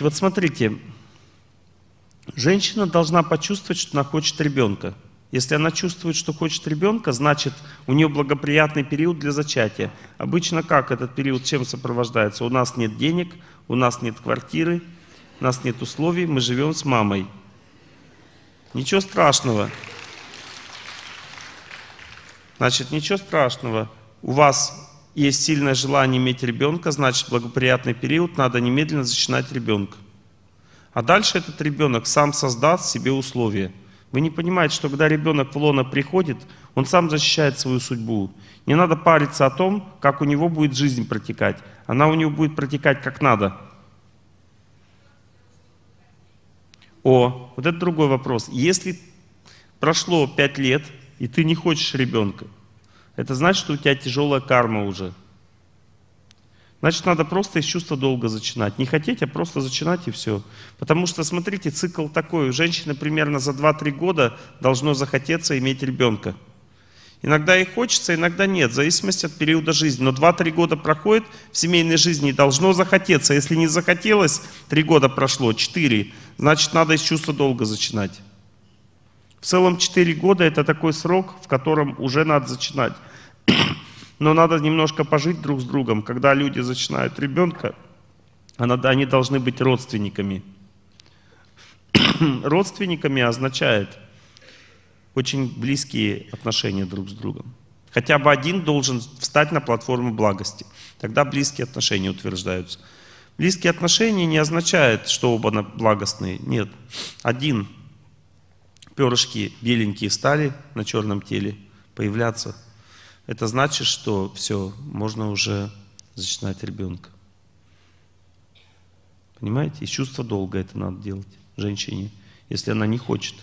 Вот смотрите, женщина должна почувствовать, что она хочет ребенка. Если она чувствует, что хочет ребенка, значит, у нее благоприятный период для зачатия. Обычно как этот период чем сопровождается? У нас нет денег, у нас нет квартиры, у нас нет условий, мы живем с мамой. Ничего страшного. Значит, ничего страшного. У вас есть сильное желание иметь ребенка, значит, благоприятный период надо немедленно зачинать ребенка. А дальше этот ребенок сам создаст себе условия. Вы не понимаете, что когда ребенок в лоно приходит, он сам защищает свою судьбу. Не надо париться о том, как у него будет жизнь протекать. Она у него будет протекать как надо. О, вот это другой вопрос. Если прошло пять лет, и ты не хочешь ребенка – это значит, что у тебя тяжелая карма уже. Значит, надо просто из чувства долга зачинать. Не хотеть, а просто зачинать и все. Потому что, смотрите, цикл такой. У женщины примерно за 2-3 года должно захотеться иметь ребенка. Иногда и хочется, иногда нет, в зависимости от периода жизни. Но 2-3 года проходит в семейной жизни, должно захотеться. Если не захотелось, 3 года прошло, 4, значит, надо из чувства долга зачинать. В целом 4 года это такой срок, в котором уже надо начинать, Но надо немножко пожить друг с другом. Когда люди начинают ребенка, они должны быть родственниками. Родственниками означает очень близкие отношения друг с другом. Хотя бы один должен встать на платформу благости. Тогда близкие отношения утверждаются. Близкие отношения не означают, что оба благостные. Нет. Один перышки беленькие стали на черном теле появляться, это значит, что все, можно уже зачинать ребенка. Понимаете? И чувство долга это надо делать женщине, если она не хочет.